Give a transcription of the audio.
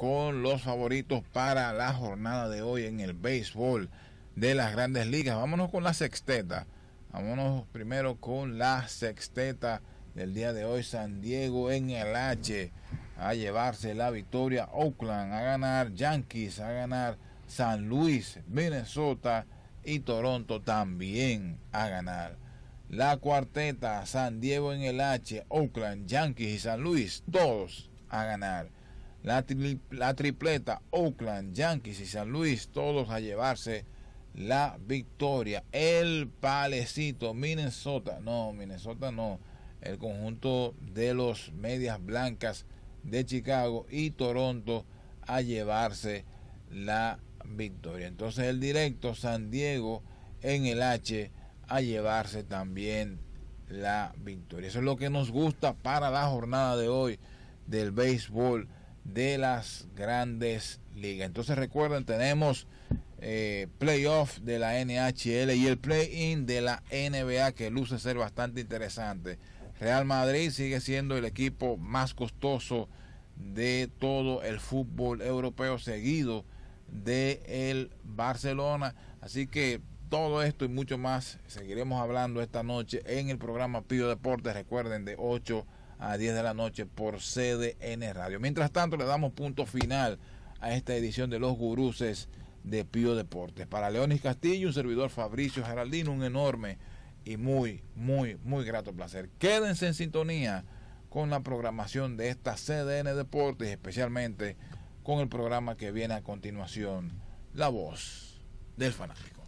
con los favoritos para la jornada de hoy en el béisbol de las grandes ligas. Vámonos con la sexteta. Vámonos primero con la sexteta del día de hoy. San Diego en el H a llevarse la victoria. Oakland a ganar. Yankees a ganar. San Luis, Minnesota y Toronto también a ganar. La cuarteta, San Diego en el H, Oakland, Yankees y San Luis, todos a ganar. La, la tripleta, Oakland, Yankees y San Luis, todos a llevarse la victoria. El palecito, Minnesota, no, Minnesota no. El conjunto de los medias blancas de Chicago y Toronto a llevarse la victoria. Entonces el directo San Diego en el H a llevarse también la victoria. Eso es lo que nos gusta para la jornada de hoy del béisbol de las grandes ligas. Entonces recuerden, tenemos eh, playoff de la NHL y el play-in de la NBA que luce ser bastante interesante. Real Madrid sigue siendo el equipo más costoso de todo el fútbol europeo seguido de el Barcelona. Así que todo esto y mucho más seguiremos hablando esta noche en el programa Pío Deportes. Recuerden de 8 a a 10 de la noche por CDN Radio. Mientras tanto, le damos punto final a esta edición de Los Guruses de Pío Deportes. Para Leonis Castillo, un servidor Fabricio Geraldino, un enorme y muy, muy, muy grato placer. Quédense en sintonía con la programación de esta CDN Deportes, especialmente con el programa que viene a continuación, La Voz del Fanático.